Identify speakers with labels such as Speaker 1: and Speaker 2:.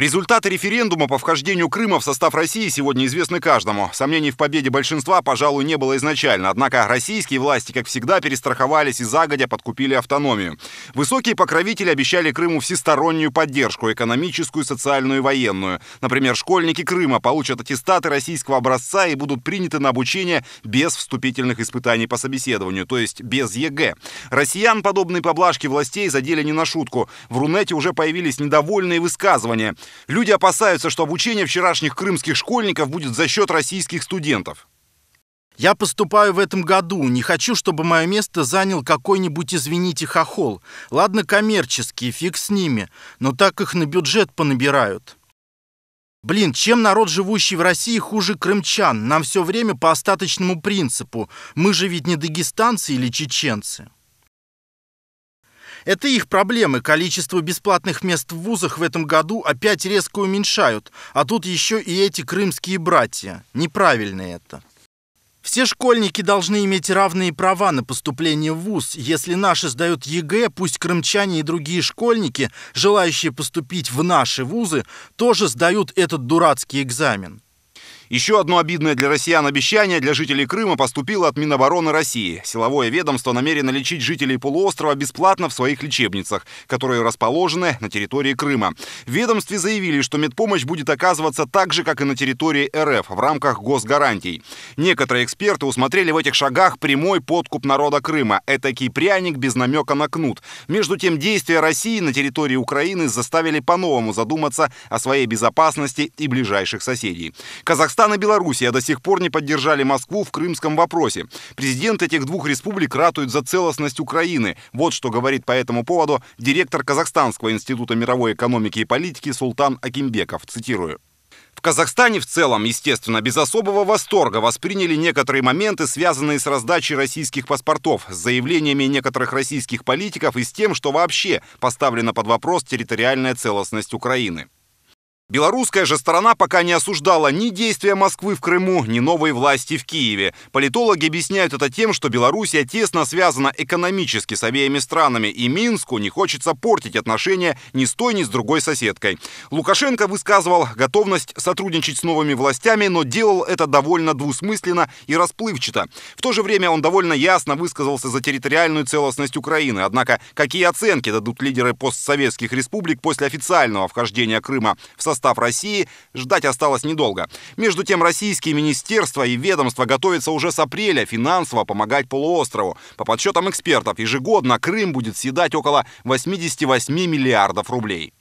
Speaker 1: Результаты референдума по вхождению Крыма в состав России сегодня известны каждому. Сомнений в победе большинства, пожалуй, не было изначально. Однако российские власти, как всегда, перестраховались и загодя подкупили автономию. Высокие покровители обещали Крыму всестороннюю поддержку – экономическую, социальную и военную. Например, школьники Крыма получат аттестаты российского образца и будут приняты на обучение без вступительных испытаний по собеседованию, то есть без ЕГЭ. Россиян подобные поблажки властей задели не на шутку. В Рунете уже появились недовольные высказывания – Люди опасаются, что обучение вчерашних крымских школьников будет за счет
Speaker 2: российских студентов. Я поступаю в этом году, не хочу, чтобы мое место занял какой-нибудь, извините, хохол. Ладно, коммерческий, фиг с ними, но так их на бюджет понабирают. Блин, чем народ, живущий в России, хуже крымчан? Нам все время по остаточному принципу. Мы же ведь не дагестанцы или чеченцы. Это их проблемы. Количество бесплатных мест в вузах в этом году опять резко уменьшают. А тут еще и эти крымские братья. Неправильно это. Все школьники должны иметь равные права на поступление в ВУЗ. Если наши сдают ЕГЭ, пусть крымчане и другие школьники, желающие поступить в наши ВУЗы, тоже сдают этот дурацкий экзамен. Еще
Speaker 1: одно обидное для россиян обещание для жителей Крыма поступило от Минобороны России. Силовое ведомство намерено лечить жителей полуострова бесплатно в своих лечебницах, которые расположены на территории Крыма. В ведомстве заявили, что медпомощь будет оказываться так же, как и на территории РФ в рамках госгарантий. Некоторые эксперты усмотрели в этих шагах прямой подкуп народа Крыма. Этакий пряник без намека на кнут. Между тем, действия России на территории Украины заставили по-новому задуматься о своей безопасности и ближайших соседей. Казахстан Казахстан и Белоруссия а до сих пор не поддержали Москву в крымском вопросе. Президент этих двух республик ратует за целостность Украины. Вот что говорит по этому поводу директор Казахстанского института мировой экономики и политики Султан Акимбеков. Цитирую. В Казахстане в целом, естественно, без особого восторга восприняли некоторые моменты, связанные с раздачей российских паспортов, с заявлениями некоторых российских политиков и с тем, что вообще поставлена под вопрос территориальная целостность Украины. Белорусская же сторона пока не осуждала ни действия Москвы в Крыму, ни новой власти в Киеве. Политологи объясняют это тем, что Белоруссия тесно связана экономически с обеими странами, и Минску не хочется портить отношения ни с той, ни с другой соседкой. Лукашенко высказывал готовность сотрудничать с новыми властями, но делал это довольно двусмысленно и расплывчато. В то же время он довольно ясно высказался за территориальную целостность Украины. Однако какие оценки дадут лидеры постсоветских республик после официального вхождения Крыма в состав состав России ждать осталось недолго. Между тем, российские министерства и ведомства готовятся уже с апреля финансово помогать полуострову. По подсчетам экспертов, ежегодно Крым будет съедать около 88 миллиардов рублей.